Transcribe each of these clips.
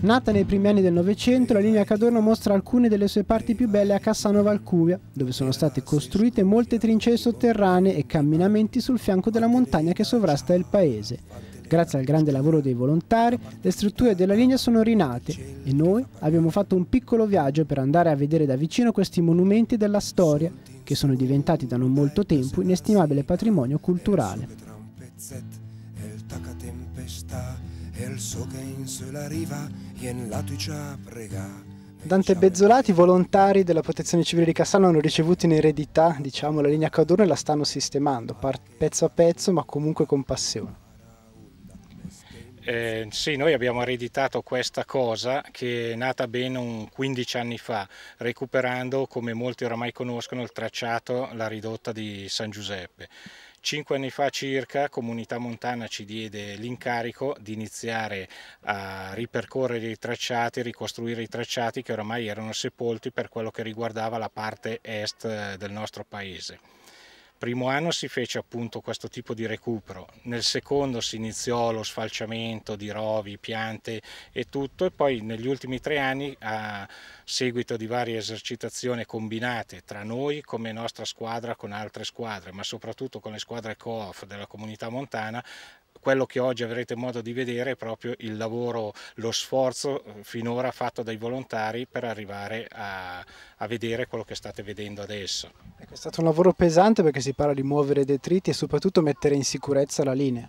Nata nei primi anni del Novecento, la linea Cadorno mostra alcune delle sue parti più belle a Cassano Valcuvia, dove sono state costruite molte trincee sotterranee e camminamenti sul fianco della montagna che sovrasta il paese. Grazie al grande lavoro dei volontari, le strutture della linea sono rinate e noi abbiamo fatto un piccolo viaggio per andare a vedere da vicino questi monumenti della storia, che sono diventati da non molto tempo inestimabile patrimonio culturale. e il suo che su la riva Dante Bezzolati, volontari della Protezione Civile di Cassano hanno ricevuto in eredità, diciamo, la linea Cadorno e la stanno sistemando, pezzo a pezzo, ma comunque con passione. Eh, sì, noi abbiamo ereditato questa cosa che è nata ben un 15 anni fa, recuperando, come molti oramai conoscono, il tracciato, la ridotta di San Giuseppe. Cinque anni fa circa Comunità Montana ci diede l'incarico di iniziare a ripercorrere i tracciati, ricostruire i tracciati che oramai erano sepolti per quello che riguardava la parte est eh, del nostro paese primo anno si fece appunto questo tipo di recupero, nel secondo si iniziò lo sfalciamento di rovi, piante e tutto e poi negli ultimi tre anni a seguito di varie esercitazioni combinate tra noi come nostra squadra con altre squadre ma soprattutto con le squadre co off della comunità montana quello che oggi avrete modo di vedere è proprio il lavoro, lo sforzo eh, finora fatto dai volontari per arrivare a, a vedere quello che state vedendo adesso. Ecco, è stato un lavoro pesante perché si parla di muovere detriti e soprattutto mettere in sicurezza la linea.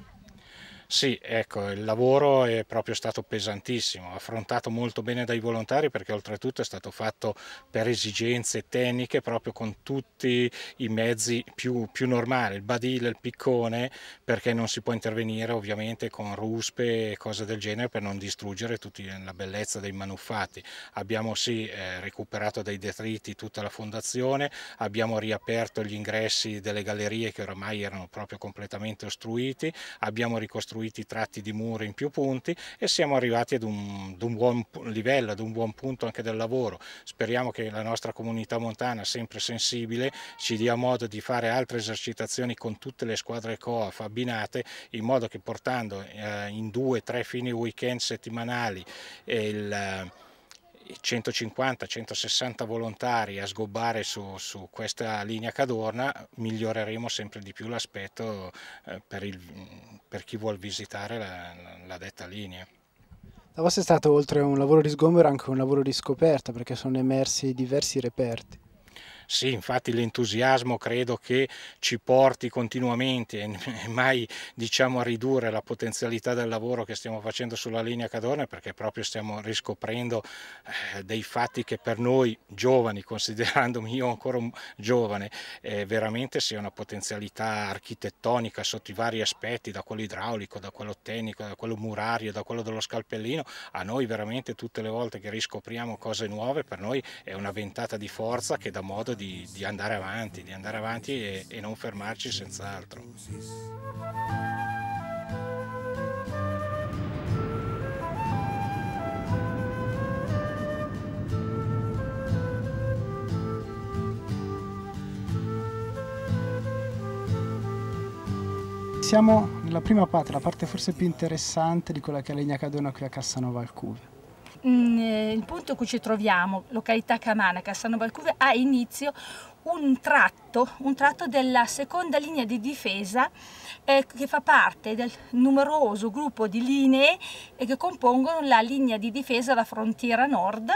Sì, ecco, il lavoro è proprio stato pesantissimo, affrontato molto bene dai volontari perché oltretutto è stato fatto per esigenze tecniche proprio con tutti i mezzi più, più normali, il badile, il piccone, perché non si può intervenire ovviamente con ruspe e cose del genere per non distruggere tutta eh, la bellezza dei manufatti. Abbiamo sì eh, recuperato dai detriti tutta la fondazione, abbiamo riaperto gli ingressi delle gallerie che oramai erano proprio completamente ostruiti, abbiamo ricostruito costruiti tratti di muro in più punti e siamo arrivati ad un, ad un buon livello, ad un buon punto anche del lavoro. Speriamo che la nostra comunità montana, sempre sensibile, ci dia modo di fare altre esercitazioni con tutte le squadre COAF abbinate in modo che portando eh, in due o tre fine weekend settimanali il 150-160 volontari a sgobbare su, su, questa linea cadorna miglioreremo sempre di più l'aspetto eh, per, per, chi vuole visitare la, la detta linea. La vostra è stata oltre a un lavoro di sgombero anche un lavoro di scoperta perché sono emersi diversi reperti. Sì, infatti l'entusiasmo credo che ci porti continuamente e mai diciamo, a ridurre la potenzialità del lavoro che stiamo facendo sulla linea Cadone perché proprio stiamo riscoprendo eh, dei fatti che per noi giovani, considerandomi io ancora un giovane, eh, veramente sia una potenzialità architettonica sotto i vari aspetti, da quello idraulico, da quello tecnico, da quello murario, da quello dello scalpellino, a noi veramente tutte le volte che riscopriamo cose nuove per noi è una ventata di forza che dà modo di di, di andare avanti, di andare avanti e, e non fermarci senz'altro. Siamo nella prima parte, la parte forse più interessante di quella che è Cadona qui a Cassanova al Mm, eh, il punto in cui ci troviamo, località Camanaca, Sano Valcuve, ha inizio un tratto, un tratto della seconda linea di difesa eh, che fa parte del numeroso gruppo di linee eh, che compongono la linea di difesa della frontiera nord,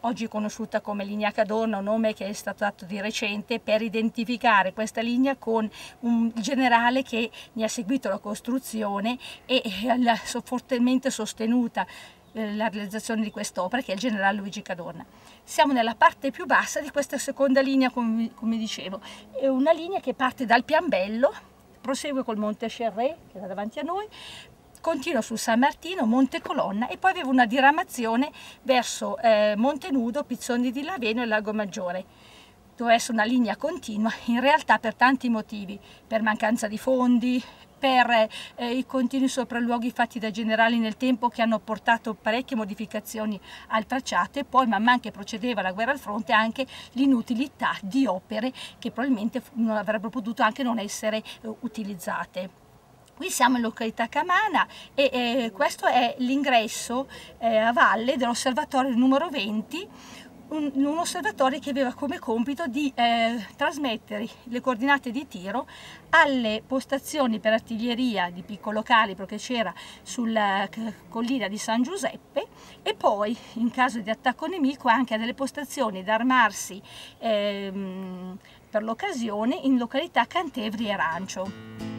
oggi conosciuta come linea Cadorna, un nome che è stato dato di recente per identificare questa linea con un generale che ne ha seguito la costruzione e eh, l'ha fortemente sostenuta eh, la realizzazione di quest'opera che è il generale Luigi Cadorna. Siamo nella parte più bassa di questa seconda linea come, come dicevo, è una linea che parte dal Piambello, prosegue col Monte Cherré, che era davanti a noi, continua su San Martino, Monte Colonna e poi aveva una diramazione verso eh, Monte Nudo, Pizzoni di Laveno e Lago Maggiore doveva essere una linea continua, in realtà per tanti motivi, per mancanza di fondi, per eh, i continui sopralluoghi fatti da generali nel tempo che hanno portato parecchie modificazioni al tracciato e poi man mano che procedeva la guerra al fronte anche l'inutilità di opere che probabilmente non avrebbero potuto anche non essere eh, utilizzate. Qui siamo in località Camana e eh, questo è l'ingresso eh, a valle dell'osservatorio numero 20 un, un osservatorio che aveva come compito di eh, trasmettere le coordinate di tiro alle postazioni per artiglieria di piccolo calibro che c'era sulla eh, collina di San Giuseppe e poi in caso di attacco nemico anche a delle postazioni da armarsi eh, per l'occasione in località Cantevri e Rancio.